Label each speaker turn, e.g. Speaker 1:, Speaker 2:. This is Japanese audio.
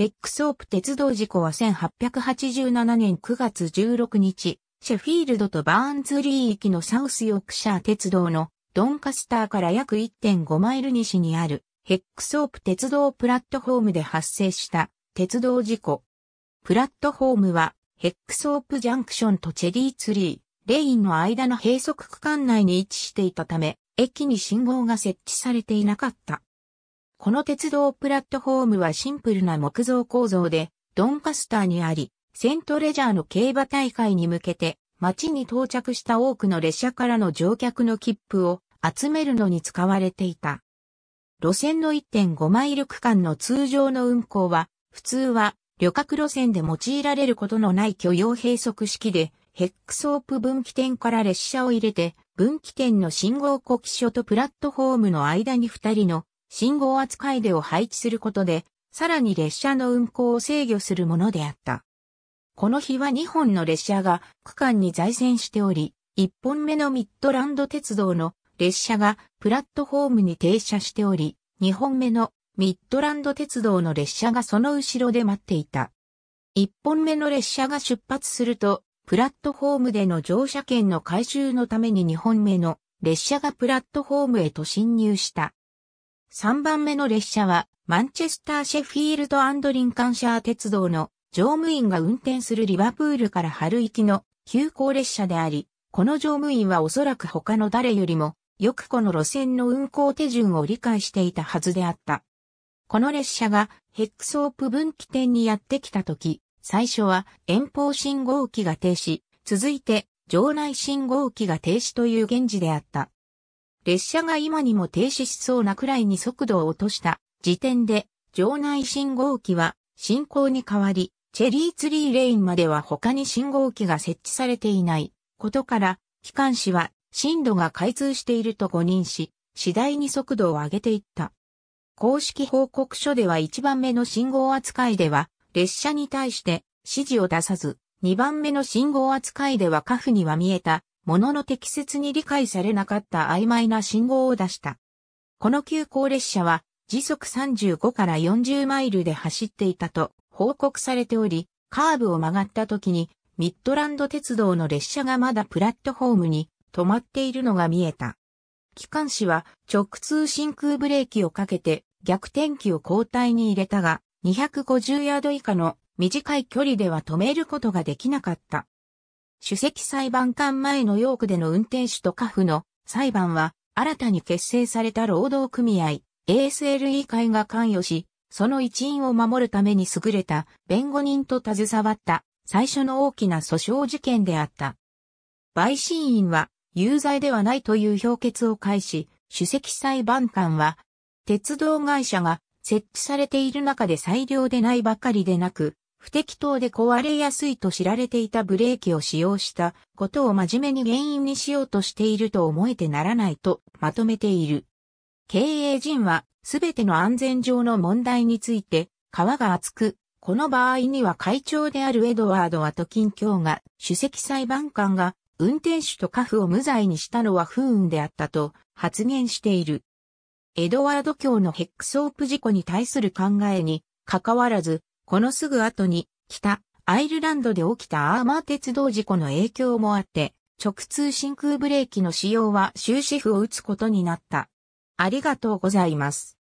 Speaker 1: ヘックソープ鉄道事故は1887年9月16日、シェフィールドとバーンズリーきのサウスヨークシャー鉄道のドンカスターから約1.5マイル西にあるヘックソープ鉄道プラットフォームで発生した鉄道事故。プラットフォームはヘックソープジャンクションとチェリーツリー、レインの間の閉塞区間内に位置していたため、駅に信号が設置されていなかった。この鉄道プラットフォームはシンプルな木造構造で、ドンカスターにあり、セントレジャーの競馬大会に向けて、街に到着した多くの列車からの乗客の切符を集めるのに使われていた。路線の1.5マイル区間の通常の運行は、普通は旅客路線で用いられることのない許容閉塞式で、ヘックソープ分岐点から列車を入れて、分岐点の信号呼気所とプラットフォームの間に2人の信号扱いでを配置することで、さらに列車の運行を制御するものであった。この日は2本の列車が区間に在線しており、1本目のミッドランド鉄道の列車がプラットフォームに停車しており、2本目のミッドランド鉄道の列車がその後ろで待っていた。1本目の列車が出発すると、プラットフォームでの乗車券の回収のために2本目の列車がプラットフォームへと侵入した。3番目の列車は、マンチェスターシェフィールドリンカンシャー鉄道の乗務員が運転するリバプールから春行きの急行列車であり、この乗務員はおそらく他の誰よりも、よくこの路線の運行手順を理解していたはずであった。この列車がヘックソープ分岐点にやってきたとき、最初は遠方信号機が停止、続いて場内信号機が停止という現時であった。列車が今にも停止しそうなくらいに速度を落とした時点で、場内信号機は進行に変わり、チェリーツリーレインまでは他に信号機が設置されていないことから、機関士は震度が開通していると誤認し、次第に速度を上げていった。公式報告書では1番目の信号扱いでは、列車に対して指示を出さず、2番目の信号扱いではカフには見えたものの適切に理解されなかった曖昧な信号を出した。この急行列車は時速35から40マイルで走っていたと報告されており、カーブを曲がった時にミッドランド鉄道の列車がまだプラットホームに止まっているのが見えた。機関士は直通真空ブレーキをかけて逆転機を交代に入れたが、250ヤード以下の短い距離では止めることができなかった。主席裁判官前のヨークでの運転手と家父の裁判は、新たに結成された労働組合、ASLE 会が関与し、その一員を守るために優れた弁護人と携わった最初の大きな訴訟事件であった。陪審員は有罪ではないという評決を返し、主席裁判官は、鉄道会社が設置されている中で裁量でないばかりでなく、不適当で壊れやすいと知られていたブレーキを使用したことを真面目に原因にしようとしていると思えてならないとまとめている。経営陣はすべての安全上の問題について皮が厚く、この場合には会長であるエドワード・ワトキン卿が主席裁判官が運転手と家父を無罪にしたのは不運であったと発言している。エドワード卿のヘックソープ事故に対する考えに関わらず、このすぐ後に、北、アイルランドで起きたアーマー鉄道事故の影響もあって、直通真空ブレーキの使用は終止符を打つことになった。ありがとうございます。